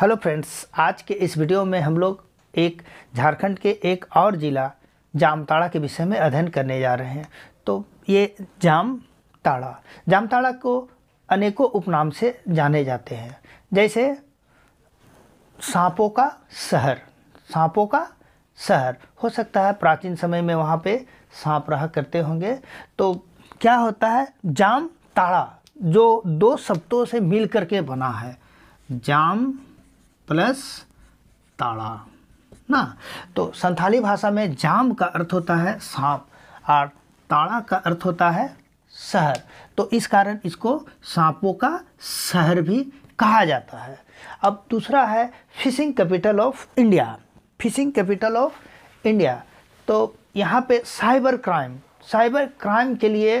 hello friends आज के इस वीडियो में हम लोग एक झारखंड के एक और ज़िला जामताड़ा के विषय में अध्ययन करने जा रहे हैं तो ये जामताड़ा जामताड़ा को अनेकों उपनाम से जाने जाते हैं जैसे सांपों का शहर सांपों का शहर हो सकता है प्राचीन समय में वहाँ पे सांप रहा करते होंगे तो क्या होता है जाम ताड़ा जो दो शब्दों से मिल के बना है जाम प्लस ताड़ा ना तो संथाली भाषा में जाम का अर्थ होता है सांप और ताड़ा का अर्थ होता है शहर तो इस कारण इसको सांपों का शहर भी कहा जाता है अब दूसरा है fishing capital of India fishing capital of India तो यहाँ पे साइबर क्राइम साइबर क्राइम के लिए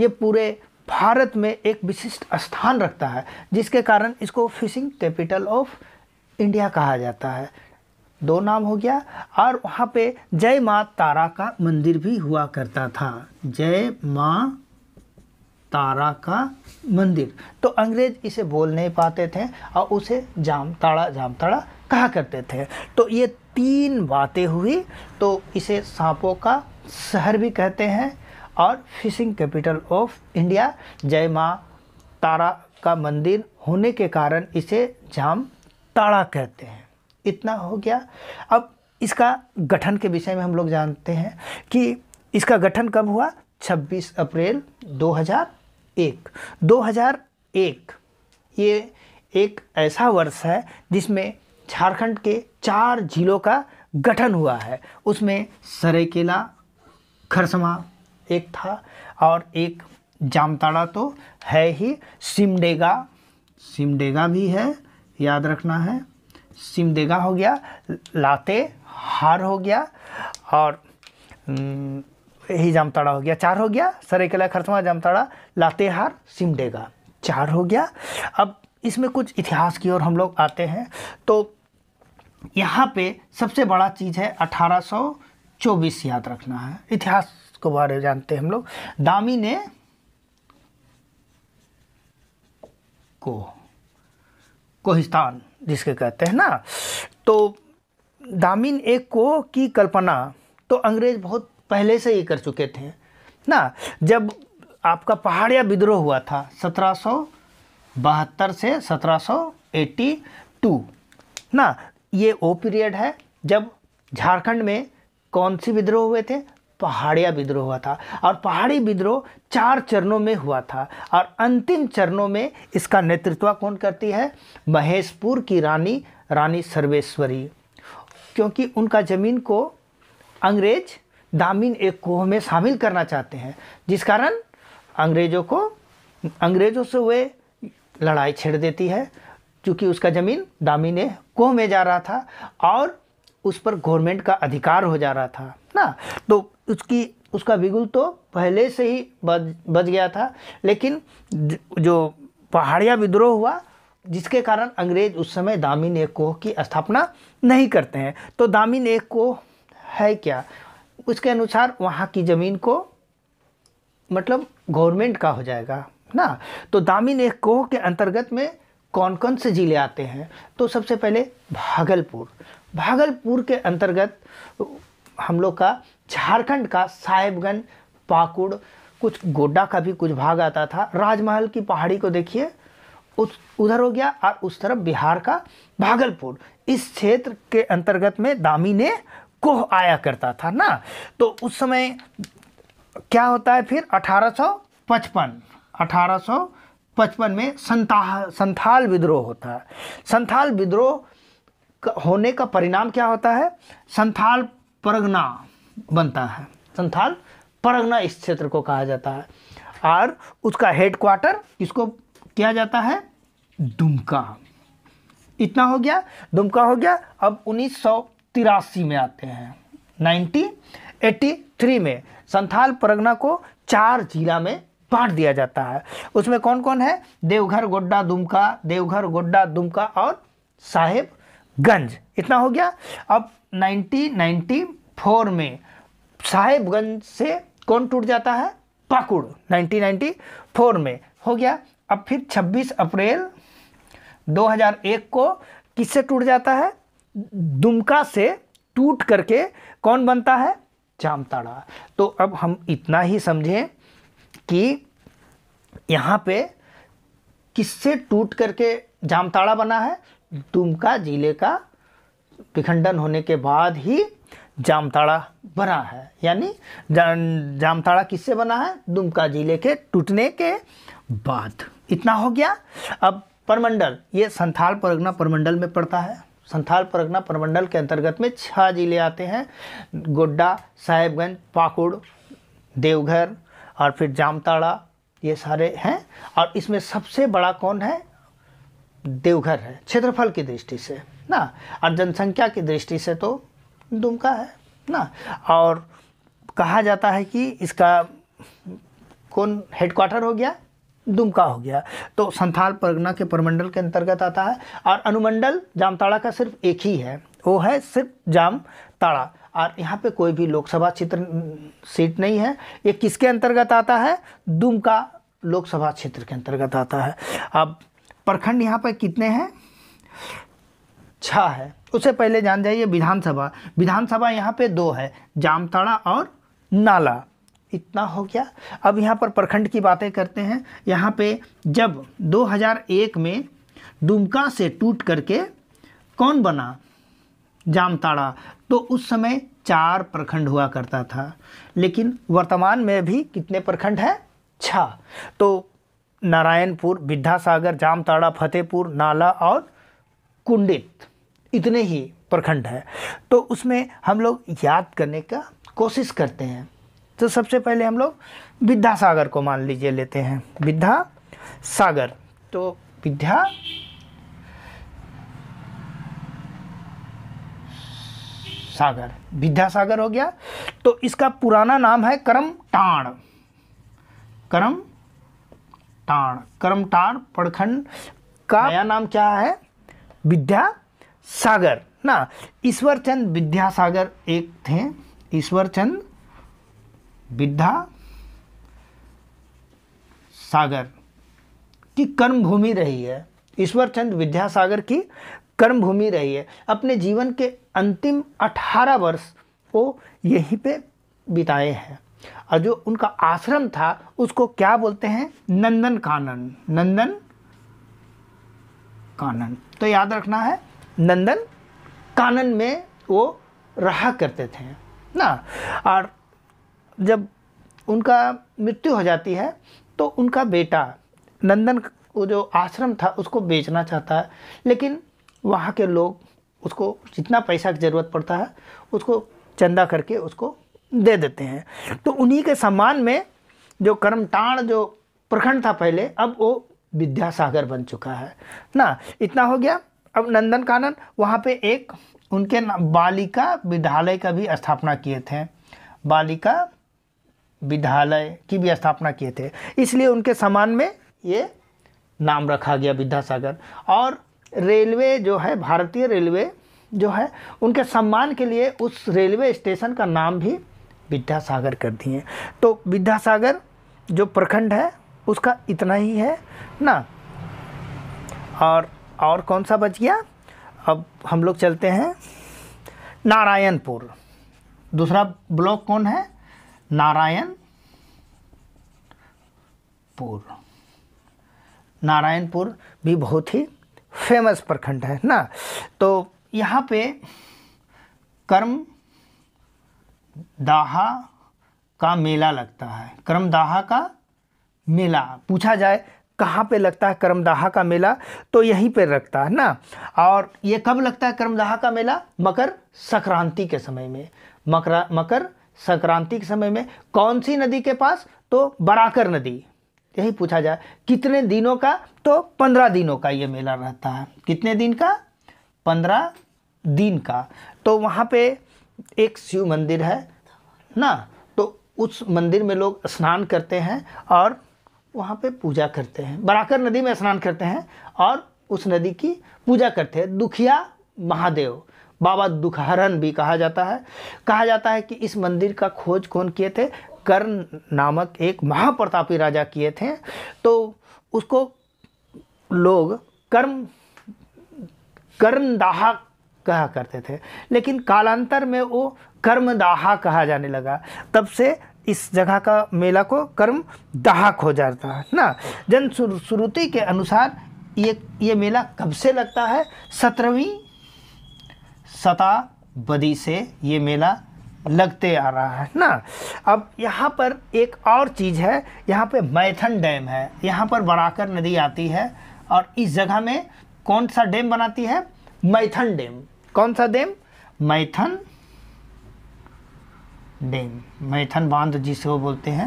ये पूरे भारत में एक विशिष्ट स्थान रखता है जिसके कारण इसको फिशिंग कैपिटल ऑफ इंडिया कहा जाता है दो नाम हो गया और वहाँ पे जय माँ तारा का मंदिर भी हुआ करता था जय माँ तारा का मंदिर तो अंग्रेज इसे बोल नहीं पाते थे और उसे जामताड़ा जामताड़ा कहा करते थे तो ये तीन बातें हुई तो इसे सांपों का शहर भी कहते हैं और फिशिंग कैपिटल ऑफ इंडिया जय माँ तारा का मंदिर होने के कारण इसे जाम ताड़ा कहते हैं इतना हो गया अब इसका गठन के विषय में हम लोग जानते हैं कि इसका गठन कब हुआ 26 अप्रैल 2001 2001 ये एक ऐसा वर्ष है जिसमें झारखंड के चार जिलों का गठन हुआ है उसमें सरेकेला खरसमा एक था और एक जामताड़ा तो है ही सिमडेगा सिमडेगा भी है याद रखना है सिमदेगा हो गया लाते हार हो गया और हम्म, यही जामताड़ा हो गया चार हो गया सरेकला खरतवा जामताड़ा लातेहार सिमडेगा चार हो गया अब इसमें कुछ इतिहास की ओर हम लोग आते हैं तो यहाँ पे सबसे बड़ा चीज़ है 1824 याद रखना है इतिहास को बारे में जानते हैं हम लोग दामी ने को कोहिस्तान जिसके कहते हैं ना तो दामिन एक को की कल्पना तो अंग्रेज़ बहुत पहले से ही कर चुके थे ना जब आपका पहाड़िया विद्रोह हुआ था सत्रह से सत्रह ना ये वो पीरियड है जब झारखंड में कौन सी विद्रोह हुए थे पहाड़िया विद्रोह हुआ था और पहाड़ी विद्रोह चार चरणों में हुआ था और अंतिम चरणों में इसका नेतृत्व कौन करती है महेशपुर की रानी रानी सर्वेश्वरी क्योंकि उनका ज़मीन को अंग्रेज दामिन एक कोह में शामिल करना चाहते हैं जिस कारण अंग्रेज़ों को अंग्रेज़ों से वे लड़ाई छेड़ देती है क्योंकि उसका ज़मीन दामिन कोह में जा रहा था और उस पर गवर्नमेंट का अधिकार हो जा रहा था ना तो उसकी उसका बिगुल तो पहले से ही बज बज गया था लेकिन जो पहाड़िया विद्रोह हुआ जिसके कारण अंग्रेज उस समय दामिन एक कोह की स्थापना नहीं करते हैं तो दामिन एक कोह है क्या उसके अनुसार वहाँ की ज़मीन को मतलब गवर्नमेंट का हो जाएगा ना तो दामिन एक कोह के अंतर्गत में कौन कौन से ज़िले आते हैं तो सबसे पहले भागलपुर भागलपुर के अंतर्गत हम लोग का झारखंड का साहेबगंज पाकुड़ कुछ गोड्डा का भी कुछ भाग आता था राजमहल की पहाड़ी को देखिए उस उधर हो गया और उस तरफ बिहार का भागलपुर इस क्षेत्र के अंतर्गत में दामी ने कोह आया करता था ना तो उस समय क्या होता है फिर 1855 1855 में संता संथाल विद्रोह होता है संथाल विद्रोह होने का परिणाम क्या होता है संथाल परगना बनता है संथाल परगना इस क्षेत्र को कहा जाता है और उसका हेडक्वार्टर इसको किसको किया जाता है दुमका इतना हो गया दुमका हो गया अब उन्नीस में आते हैं 1983 में संथाल परगना को चार जिला में बांट दिया जाता है उसमें कौन कौन है देवघर गोड्डा दुमका देवघर गोड्डा दुमका और साहेब गंज इतना हो गया अब 1994 में साहेबगंज से कौन टूट जाता है पाकुड़ 1994 में हो गया अब फिर 26 अप्रैल 2001 को किससे टूट जाता है दुमका से टूट करके कौन बनता है जामताड़ा तो अब हम इतना ही समझें कि यहाँ पे किससे टूट करके जामताड़ा बना है दुमका जिले का विखंडन होने के बाद ही जामताड़ा बना है यानी जा, जामताड़ा किससे बना है दुमका जिले के टूटने के बाद इतना हो गया अब परमंडल ये संथाल परगना परमंडल में पड़ता है संथाल परगना परमंडल के अंतर्गत में छह जिले आते हैं गोड्डा साहेबगंज पाकुड़ देवघर और फिर जामताड़ा ये सारे हैं और इसमें सबसे बड़ा कौन है देवघर है क्षेत्रफल की दृष्टि से ना और जनसंख्या की दृष्टि से तो दुमका है ना और कहा जाता है कि इसका कौन हेडक्वार्टर हो गया दुमका हो गया तो संथाल परगना के परमंडल के अंतर्गत आता है और अनुमंडल जामताड़ा का सिर्फ एक ही है वो है सिर्फ जामताड़ा और यहाँ पे कोई भी लोकसभा क्षेत्र सीट नहीं है ये किसके अंतर्गत आता है दुमका लोकसभा क्षेत्र के अंतर्गत आता है अब प्रखंड यहाँ पर कितने हैं छ है उससे पहले जान जाइए विधानसभा विधानसभा यहाँ पे दो है जामताड़ा और नाला इतना हो गया अब यहाँ पर प्रखंड की बातें करते हैं यहाँ पे जब 2001 में दुमका से टूट करके कौन बना जामताड़ा तो उस समय चार प्रखंड हुआ करता था लेकिन वर्तमान में भी कितने प्रखंड है छ तो नारायणपुर विद्यासागर जामताड़ा फतेहपुर नाला और कुंडित इतने ही प्रखंड है तो उसमें हम लोग याद करने का कोशिश करते हैं तो सबसे पहले हम लोग विद्यासागर को मान लीजिए लेते हैं विद्या सागर तो विद्या सागर विद्यासागर हो गया तो इसका पुराना नाम है करम टाण करम टाण करमटाण प्रखंड का नया नाम क्या है सागर ना ईश्वरचंद विद्यासागर एक थे चंद विद्या सागर की कर्मभूमि रही है ईश्वर चंद विद्यासागर की कर्मभूमि रही है अपने जीवन के अंतिम 18 वर्ष वो यहीं पे बिताए हैं और जो उनका आश्रम था उसको क्या बोलते हैं नंदन कानन नंदन कानन तो याद रखना है नंदन कानन में वो रहा करते थे ना और जब उनका मृत्यु हो जाती है तो उनका बेटा नंदन वो जो आश्रम था उसको बेचना चाहता है लेकिन वहाँ के लोग उसको जितना पैसा की ज़रूरत पड़ता है उसको चंदा करके उसको दे देते हैं तो उन्हीं के सम्मान में जो कर्मटाण जो प्रखंड था पहले अब वो विद्यासागर बन चुका है ना इतना हो गया अब नंदन कानन वहाँ पे एक उनके बालिका विद्यालय का भी स्थापना किए थे बालिका विद्यालय की भी स्थापना किए थे इसलिए उनके सम्मान में ये नाम रखा गया विद्यासागर और रेलवे जो है भारतीय रेलवे जो है उनके सम्मान के लिए उस रेलवे स्टेशन का नाम भी विद्यासागर कर दिए तो विद्यासागर जो प्रखंड है उसका इतना ही है ना और और कौन सा बच गया अब हम लोग चलते हैं नारायणपुर दूसरा ब्लॉक कौन है नारायणपुर नारायणपुर भी बहुत ही फेमस प्रखंड है ना तो यहाँ पे कर्म दाहा का मेला लगता है करमदाहा का मेला पूछा जाए कहाँ पे लगता है करमदाहा का मेला तो यहीं पे लगता है ना और ये कब लगता है करमदाहा का मेला मकर संक्रांति के समय में मकर मकर संक्रांति के समय में कौन सी नदी के पास तो बराकर नदी यही पूछा जाए कितने दिनों का तो पंद्रह दिनों का ये मेला रहता है कितने दिन का पंद्रह दिन का तो वहाँ पे एक शिव मंदिर है ना तो उस मंदिर में लोग स्नान करते हैं और वहाँ पे पूजा करते हैं बराकर नदी में स्नान करते हैं और उस नदी की पूजा करते हैं दुखिया महादेव बाबा दुखहरण भी कहा जाता है कहा जाता है कि इस मंदिर का खोज कौन किए थे कर्ण नामक एक महाप्रतापी राजा किए थे तो उसको लोग कर्म कर्णदाह कहा करते थे लेकिन कालांतर में वो कर्मदाहा कहा जाने लगा तब से इस जगह का मेला को कर्म दाहक हो जाता है ना जन श्रुति के अनुसार ये ये मेला कब से लगता है सत्रहवीं शताब्दी से ये मेला लगते आ रहा है ना अब यहाँ पर एक और चीज़ है यहाँ पे मैथन डैम है यहाँ पर बराकर नदी आती है और इस जगह में कौन सा डैम बनाती है मैथन डैम कौन सा डैम मैथन डैम मैथन बांध जिसे वो बोलते हैं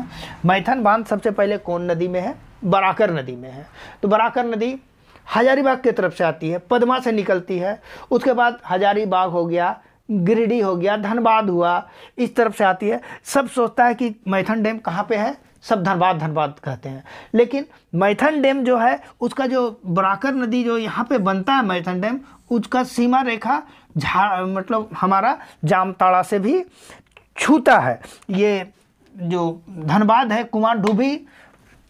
मैथन बांध सबसे पहले कौन नदी में है बराकर नदी में है तो बराकर नदी हजारीबाग की तरफ से आती है पदमा से निकलती है उसके बाद हजारीबाग हो गया गिरिडीह हो गया धनबाद हुआ इस तरफ से आती है सब सोचता है कि मैथन डैम कहाँ पे है सब धनबाद धनबाद कहते हैं लेकिन मैथन डैम जो है उसका जो बराकर नदी जो यहाँ पे बनता है मैथन डैम उसका सीमा रेखा झा मतलब हमारा जामताड़ा से भी छूता है ये जो धनबाद है कुमार डूबी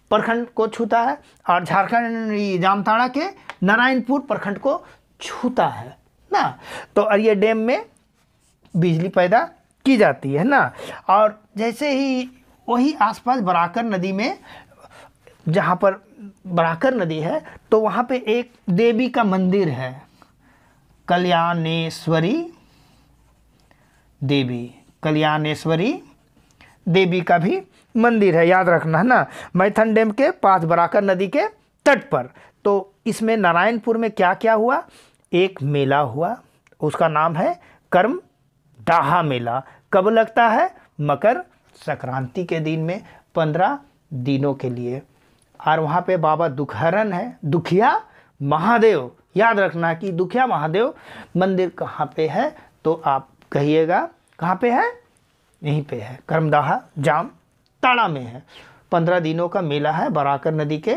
प्रखंड को छूता है और झारखंड जामताड़ा के नारायणपुर प्रखंड को छूता है ना तो और ये डैम में बिजली पैदा की जाती है ना और जैसे ही वही आसपास बराकर नदी में जहाँ पर बराकर नदी है तो वहाँ पे एक देवी का मंदिर है कल्याणेश्वरी देवी कल्याणेश्वरी देवी का भी मंदिर है याद रखना है ना मैथन डैम के पास बराकर नदी के तट पर तो इसमें नारायणपुर में क्या क्या हुआ एक मेला हुआ उसका नाम है कर्म डाहा मेला कब लगता है मकर संक्रांति के दिन में पंद्रह दिनों के लिए और वहाँ पे बाबा दुखहरन है दुखिया महादेव याद रखना कि दुखिया महादेव मंदिर कहाँ पे है तो आप कहिएगा कहाँ पे है यहीं पे है कर्मदाह जाम ताड़ा में है पंद्रह दिनों का मेला है बराकर नदी के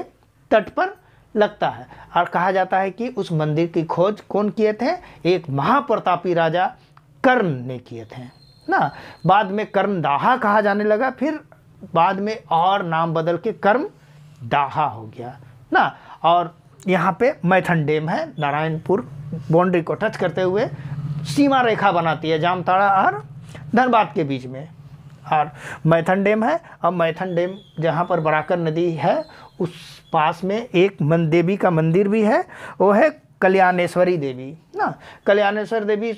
तट पर लगता है और कहा जाता है कि उस मंदिर की खोज कौन किए थे एक महाप्रतापी राजा कर्ण ने किए थे ना बाद में कर्म दाहा कहा जाने लगा फिर बाद में और नाम बदल के कर्म दाहा हो गया ना और यहाँ पे मैथन डैम है नारायणपुर बाउंड्री को टच करते हुए सीमा रेखा बनाती है जामताड़ा और धनबाद के बीच में और मैथन डैम है अब मैथन डैम जहाँ पर बराकर नदी है उस पास में एक मन देवी का मंदिर भी है वो है कल्याणेश्वरी देवी ना कल्याणेश्वर देवी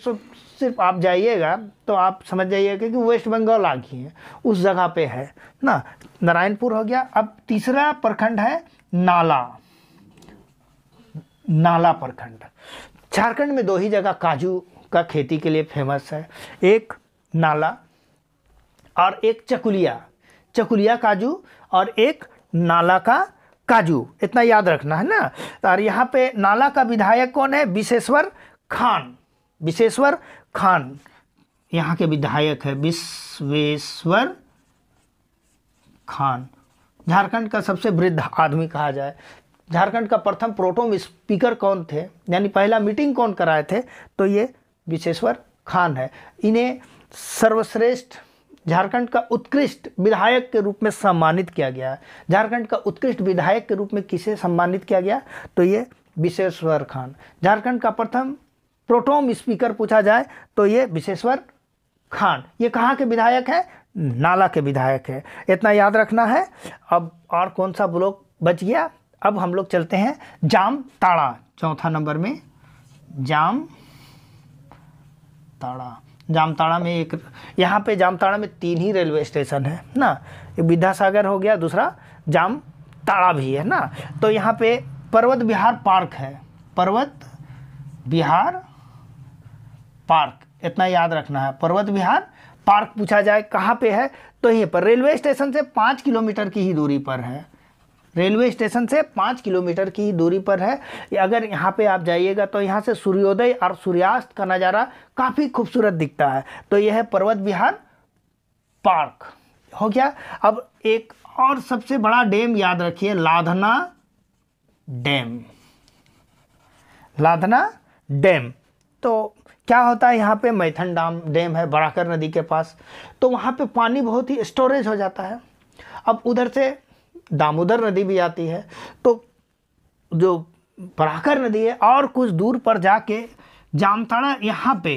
सिर्फ आप जाइएगा तो आप समझ जाइएगा कि वेस्ट बंगाल आ गई है उस जगह पे है ना नारायणपुर हो गया अब तीसरा प्रखंड है नाला नाला प्रखंड झारखंड में दो ही जगह काजू का खेती के लिए फेमस है एक नाला और एक चकुलिया चकुलिया काजू और एक नाला का काजू इतना याद रखना है ना और यहाँ पे नाला का विधायक कौन है विशेश्वर खान विशेश्वर खान यहाँ के विधायक है विश्वेश्वर खान झारखंड का सबसे वृद्ध आदमी कहा जाए झारखंड का प्रथम प्रोटोम स्पीकर कौन थे यानी पहला मीटिंग कौन कराए थे तो ये विशेश्वर खान है इन्हें सर्वश्रेष्ठ झारखंड का उत्कृष्ट विधायक के रूप में सम्मानित किया गया है झारखंड का उत्कृष्ट विधायक के रूप में किसे सम्मानित किया गया तो ये विशेश्वर खान झारखंड का प्रथम प्रोटोम स्पीकर पूछा जाए तो ये विशेश्वर खान ये कहाँ के विधायक हैं नाला के विधायक है इतना याद रखना है अब और कौन सा ब्लॉक बच गया अब हम लोग चलते हैं जाम ताड़ा चौथा नंबर में जाम ताड़ा जामताड़ा में एक यहाँ पे जामताड़ा में तीन ही रेलवे स्टेशन है ना एक विद्यासागर हो गया दूसरा जामताड़ा भी है ना तो यहाँ पे पर्वत बिहार पार्क है पर्वत बिहार पार्क इतना याद रखना है पर्वत विहार पार्क पूछा जाए कहाँ पे है तो यहीं पर रेलवे स्टेशन से पाँच किलोमीटर की ही दूरी पर है रेलवे स्टेशन से पाँच किलोमीटर की ही दूरी पर है अगर यहाँ पे आप जाइएगा तो यहाँ से सूर्योदय और सूर्यास्त का नज़ारा काफ़ी खूबसूरत दिखता है तो यह है पर्वत विहार पार्क हो गया अब एक और सबसे बड़ा डैम याद रखिए लाधना डैम लाधना डैम तो क्या होता है यहाँ पे मैथन डाम डैम है बराकर नदी के पास तो वहाँ पे पानी बहुत ही स्टोरेज हो जाता है अब उधर से दामोदर नदी भी आती है तो जो बराकर नदी है और कुछ दूर पर जाके जामताड़ा यहाँ पे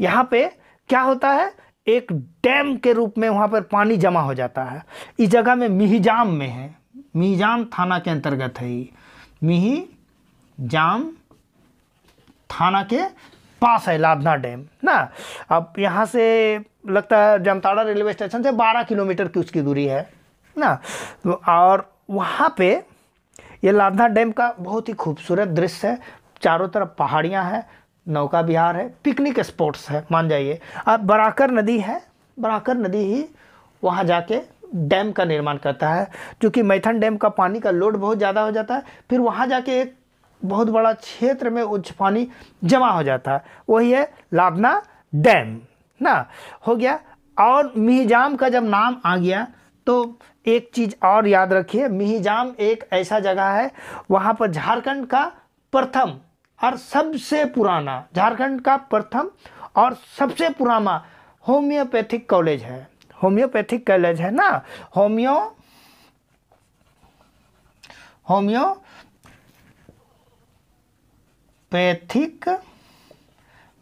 यहाँ पे क्या होता है एक डैम के रूप में वहाँ पर पानी जमा हो जाता है इस जगह में मिहिजाम में है मिहिजाम थाना के अंतर्गत है ये मिही जाम थाना के पास है लादना डैम ना अब यहाँ से लगता है जमताड़ा रेलवे स्टेशन से 12 किलोमीटर की उसकी दूरी है ना तो और वहाँ पे ये लादना डैम का बहुत ही खूबसूरत दृश्य है चारों तरफ पहाड़ियाँ हैं नौका बिहार है पिकनिक स्पॉट्स है मान जाइए अब बराकर नदी है बराकर नदी ही वहाँ जाके डैम का निर्माण करता है क्योंकि मैथन डैम का पानी का लोड बहुत ज़्यादा हो जाता है फिर वहाँ जाके एक बहुत बड़ा क्षेत्र में उच्च पानी जमा हो जाता है वही है लाभना डैम ना हो गया और मिहिजाम का जब नाम आ गया तो एक चीज़ और याद रखिए मिहिजाम एक ऐसा जगह है वहाँ पर झारखंड का प्रथम और सबसे पुराना झारखंड का प्रथम और सबसे पुराना होम्योपैथिक कॉलेज है होम्योपैथिक कॉलेज है ना homoeo homoeopathic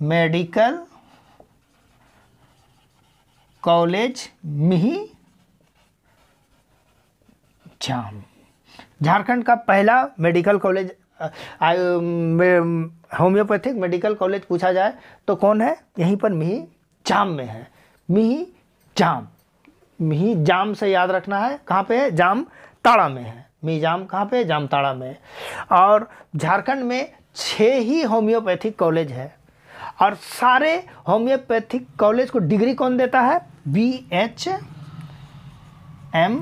medical college Mihijam Jharkhand का पहला medical college homoeopathic medical college पूछा जाए तो कौन है यहीं पर मिही जाम में है मिही जाम मिही जाम से याद रखना है कहाँ पे है जाम ताड़ा में है मिही जाम कहाँ पे है जाम ताड़ा में और झारखंड में छः ही होम्योपैथिक कॉलेज है और सारे होम्योपैथिक कॉलेज को डिग्री कौन देता है बी एच एम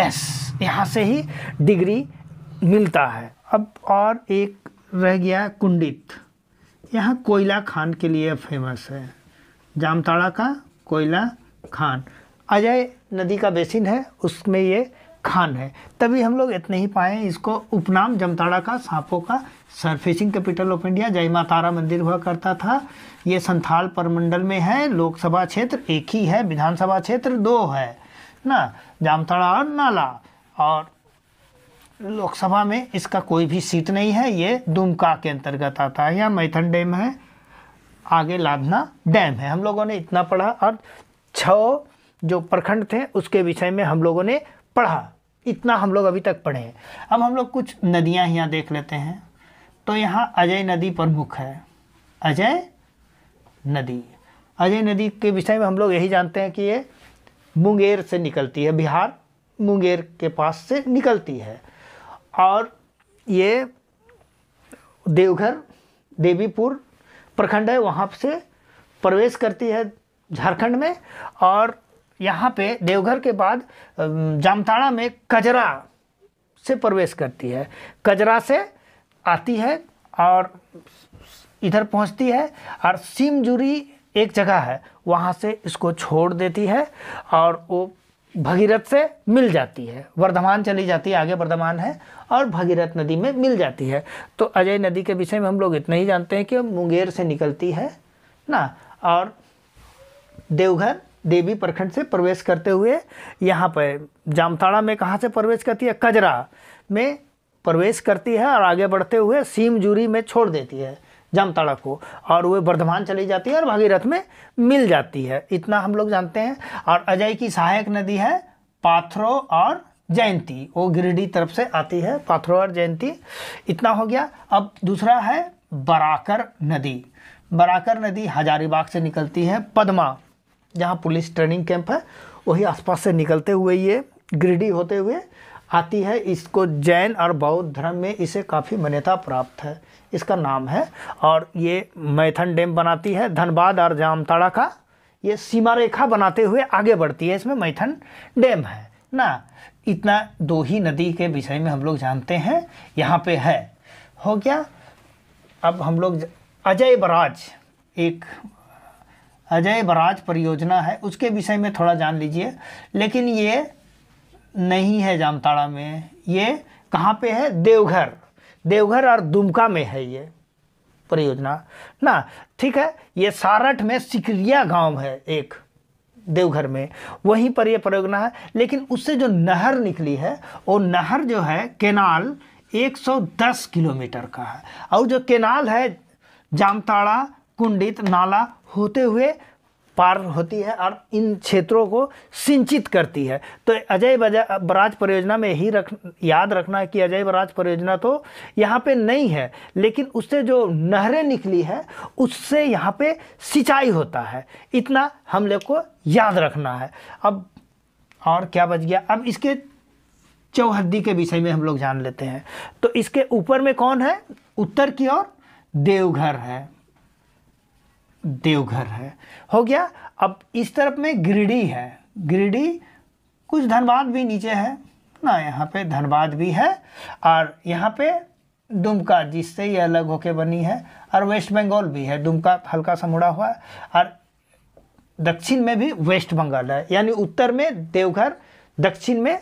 एस यहाँ से ही डिग्री मिलता है अब और एक रह गया कुंडित यहाँ कोयला खान के लिए फेमस है जामताड़ा का कोयला खान अजय नदी का बेसिन है उसमें ये खान है तभी हम लोग इतने ही पाए इसको उपनाम जमताड़ा का सांपों का सरफेसिंग कैपिटल ऑफ इंडिया जय माँ तारा मंदिर हुआ करता था ये संथाल परमंडल में है लोकसभा क्षेत्र एक ही है विधानसभा क्षेत्र दो है ना जामताड़ा और नाला और लोकसभा में इसका कोई भी सीट नहीं है ये दुमका के अंतर्गत आता है यहाँ मैथन डैम है आगे लाधना डैम है हम लोगों ने इतना पढ़ा और छ जो प्रखंड थे उसके विषय में हम लोगों ने पढ़ा इतना हम लोग अभी तक पढ़े अब हम लोग कुछ नदियाँ यहाँ देख लेते हैं तो यहाँ अजय नदी प्रमुख है अजय नदी अजय नदी के विषय में हम लोग यही जानते हैं कि ये मुंगेर से निकलती है बिहार मुंगेर के पास से निकलती है और ये देवघर देवीपुर प्रखंड है वहाँ से प्रवेश करती है झारखंड में और यहाँ पे देवघर के बाद जामताड़ा में कजरा से प्रवेश करती है कजरा से आती है और इधर पहुंचती है और सिमजुरी एक जगह है वहाँ से इसको छोड़ देती है और वो भगीरथ से मिल जाती है वर्धमान चली जाती है आगे वर्धमान है और भगीरथ नदी में मिल जाती है तो अजय नदी के विषय में हम लोग इतना ही जानते हैं कि मुंगेर से निकलती है ना और देवघर देवी प्रखंड से प्रवेश करते हुए यहाँ पर जामताड़ा में कहाँ से प्रवेश करती है कजरा में प्रवेश करती है और आगे बढ़ते हुए सीमजूरी में छोड़ देती है जामताड़ा को और वह वर्धमान चली जाती है और भागीरथ में मिल जाती है इतना हम लोग जानते हैं और अजय की सहायक नदी है पाथरो और जयंती वो गिरिडीह तरफ से आती है पाथरो और जयंती इतना हो गया अब दूसरा है बराकर नदी बराकर नदी हजारीबाग से निकलती है पदमा जहाँ पुलिस ट्रेनिंग कैंप है वही आसपास से निकलते हुए ये गिरिडीह होते हुए आती है इसको जैन और बौद्ध धर्म में इसे काफ़ी मान्यता प्राप्त है इसका नाम है और ये मैथन डैम बनाती है धनबाद और जामताड़ा का ये सीमा रेखा बनाते हुए आगे बढ़ती है इसमें मैथन डैम है ना इतना दो ही नदी के विषय में हम लोग जानते हैं यहाँ पे है हो गया अब हम लोग अजय बराज एक अजय बराज परियोजना है उसके विषय में थोड़ा जान लीजिए लेकिन ये नहीं है जामताड़ा में ये कहाँ पे है देवघर देवघर और दुमका में है ये परियोजना ना ठीक है ये सारठ में सिकरिया गांव है एक देवघर में वहीं पर यह परियोजना है लेकिन उससे जो नहर निकली है वो नहर जो है केनाल 110 किलोमीटर का है और जो केनाल है जामताड़ा कुंडित नाला होते हुए पार होती है और इन क्षेत्रों को सिंचित करती है तो अजय बराज परियोजना में यही रख याद रखना है कि अजय बराज परियोजना तो यहाँ पे नहीं है लेकिन उससे जो नहरें निकली है उससे यहाँ पे सिंचाई होता है इतना हम लोग को याद रखना है अब और क्या बच गया अब इसके चौहद्दी के विषय में हम लोग जान लेते हैं तो इसके ऊपर में कौन है उत्तर की ओर देवघर है देवघर है हो गया अब इस तरफ में गिरडी है गिरडी कुछ धनबाद भी नीचे है ना यहाँ पे धनबाद भी है और यहाँ पे दुमका जिससे ये अलग होके बनी है और वेस्ट बंगाल भी है दुमका हल्का सा मुड़ा हुआ है और दक्षिण में भी वेस्ट बंगाल है यानी उत्तर में देवघर दक्षिण में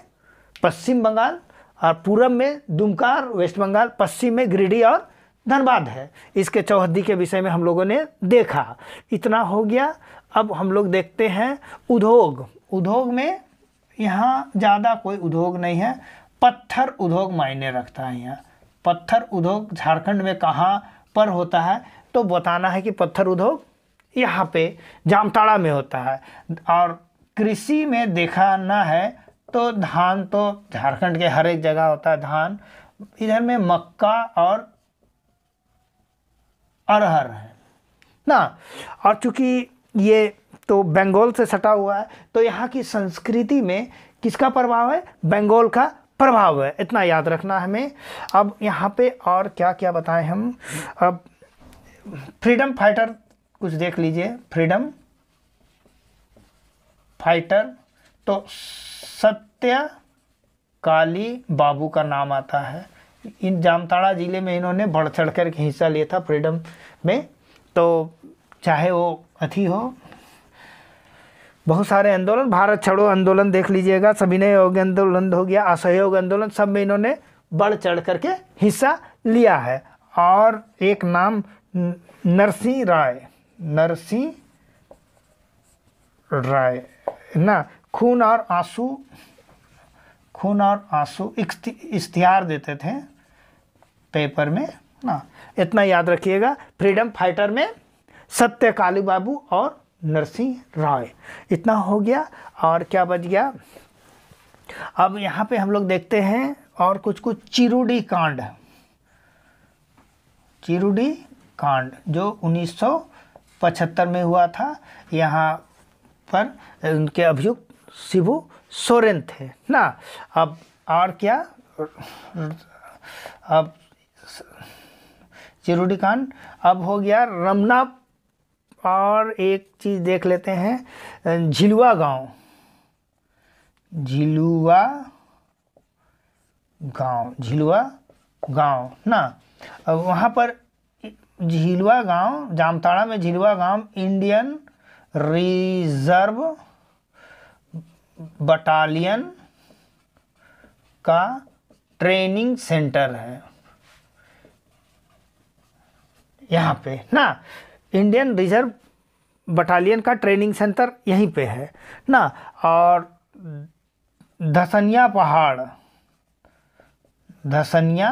पश्चिम बंगाल और पूरब में दुमका और वेस्ट बंगाल पश्चिम में गिरिडीह और धनबाद है इसके चौहद्दी के विषय में हम लोगों ने देखा इतना हो गया अब हम लोग देखते हैं उद्योग उद्योग में यहाँ ज़्यादा कोई उद्योग नहीं है पत्थर उद्योग मायने रखता है यहाँ पत्थर उद्योग झारखंड में कहाँ पर होता है तो बताना है कि पत्थर उद्योग यहाँ पे जामताड़ा में होता है और कृषि में देखाना है तो धान तो झारखंड के हर एक जगह होता है धान इधर में मक्का और अरहर है ना और चूँकि ये तो बंगाल से सटा हुआ है तो यहाँ की संस्कृति में किसका प्रभाव है बंगाल का प्रभाव है इतना याद रखना हमें अब यहाँ पे और क्या क्या बताएं हम अब फ्रीडम फाइटर कुछ देख लीजिए फ्रीडम फाइटर तो सत्य काली बाबू का नाम आता है इन जामताड़ा ज़िले में इन्होंने बढ़ चढ़ कर हिस्सा लिया था फ्रीडम में तो चाहे वो अथी हो बहुत सारे आंदोलन भारत छोड़ो आंदोलन देख लीजिएगा ने योग आंदोलन हो गया असहयोग आंदोलन सब में इन्होंने बढ़ चढ़ करके हिस्सा लिया है और एक नाम नरसिंह राय नरसिंह राय ना खून और आंसू खून और आंसू इख्तियार देते थे पेपर में ना इतना याद रखिएगा फ्रीडम फाइटर में सत्य काली बाबू और नरसिंह राय इतना हो गया और क्या बच गया अब यहाँ पे हम लोग देखते हैं और कुछ कुछ चिरुडी कांड चिरुडी कांड जो 1975 में हुआ था यहाँ पर उनके अभियुक्त शिव सोरेन थे ना अब और क्या अब चिरुडी कांड अब हो गया रमना और एक चीज़ देख लेते हैं झिलुआ गांव झिलुआ गांव झिलुआ गांव ना वहां पर झिलुआ गांव जामताड़ा में झिलुआ गांव इंडियन रिजर्व बटालियन का ट्रेनिंग सेंटर है यहाँ पे ना इंडियन रिजर्व बटालियन का ट्रेनिंग सेंटर यहीं पे है ना और धसनिया पहाड़ धसनिया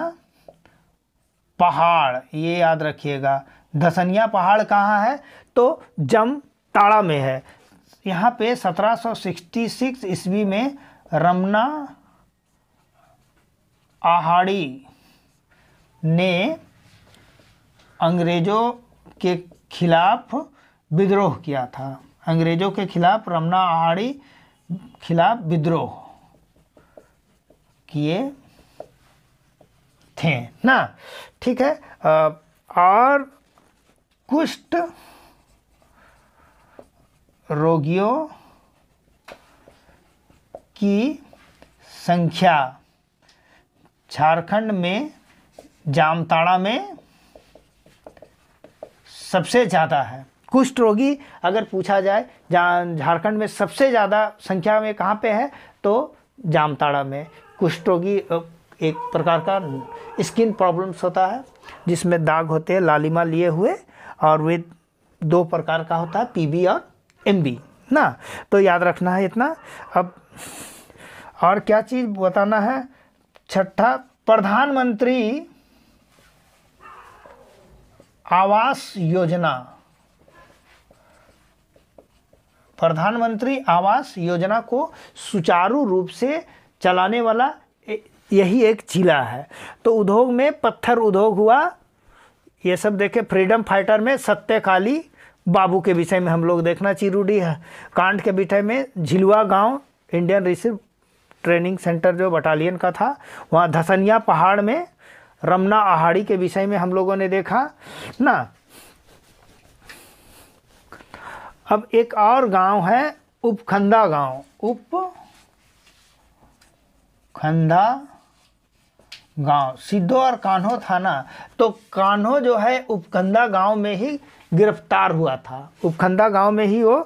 पहाड़ ये याद रखिएगा धसनिया पहाड़ कहाँ है तो जमताड़ा में है यहाँ पे 1766 ईस्वी में रमना आहाड़ी ने अंग्रेज़ों के खिलाफ विद्रोह किया था अंग्रेज़ों के खिलाफ रमना आहाड़ी खिलाफ विद्रोह किए थे ना ठीक है और कुष्ठ रोगियों की संख्या झारखंड में जामताड़ा में सबसे ज़्यादा है कुष्ठ रोगी अगर पूछा जाए झारखंड में सबसे ज़्यादा संख्या में कहाँ पे है तो जामताड़ा में कुष्ठ रोगी एक प्रकार का स्किन प्रॉब्लम्स होता है जिसमें दाग होते हैं लालिमा लिए हुए और वे दो प्रकार का होता है पी और एम ना तो याद रखना है इतना अब और क्या चीज़ बताना है छठा प्रधानमंत्री आवास योजना प्रधानमंत्री आवास योजना को सुचारू रूप से चलाने वाला यही एक जिला है तो उद्योग में पत्थर उद्योग हुआ ये सब देखे फ्रीडम फाइटर में सत्यकाली बाबू के विषय में हम लोग देखना चिरूडी है कांड के विषय में झिलुआ गांव इंडियन रिसर्व ट्रेनिंग सेंटर जो बटालियन का था वहाँ धसनिया पहाड़ में रमना आहाड़ी के विषय में हम लोगों ने देखा ना अब एक और गांव है उपखंदा गांव उप खंदा गांव सिद्धो और कान्हो थाना तो कान्हो जो है उपखंदा गांव में ही गिरफ्तार हुआ था उपखंदा गांव में ही वो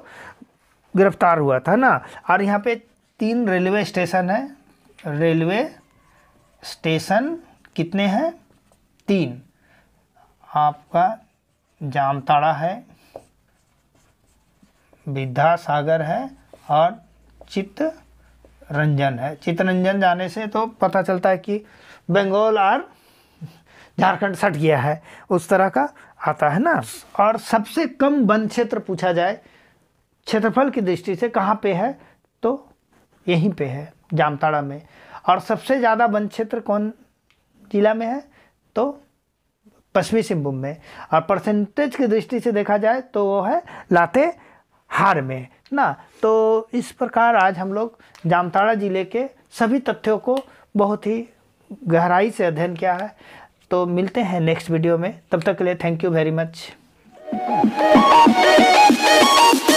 गिरफ्तार हुआ था ना और यहाँ पे तीन रेलवे स्टेशन है रेलवे स्टेशन कितने हैं तीन आपका जामताड़ा है विद्यासागर है और चित्त रंजन है चित्तरंजन जाने से तो पता चलता है कि बंगाल और झारखंड सट गया है उस तरह का आता है ना और सबसे कम वन क्षेत्र पूछा जाए क्षेत्रफल की दृष्टि से कहाँ पे है तो यहीं पे है जामताड़ा में और सबसे ज़्यादा वन क्षेत्र कौन जिला में है तो पश्चिमी सिंहभूम में और परसेंटेज की दृष्टि से देखा जाए तो वो है लाते हार में ना तो इस प्रकार आज हम लोग जामताड़ा ज़िले के सभी तथ्यों को बहुत ही गहराई से अध्ययन किया है तो मिलते हैं नेक्स्ट वीडियो में तब तक के लिए थैंक यू वेरी मच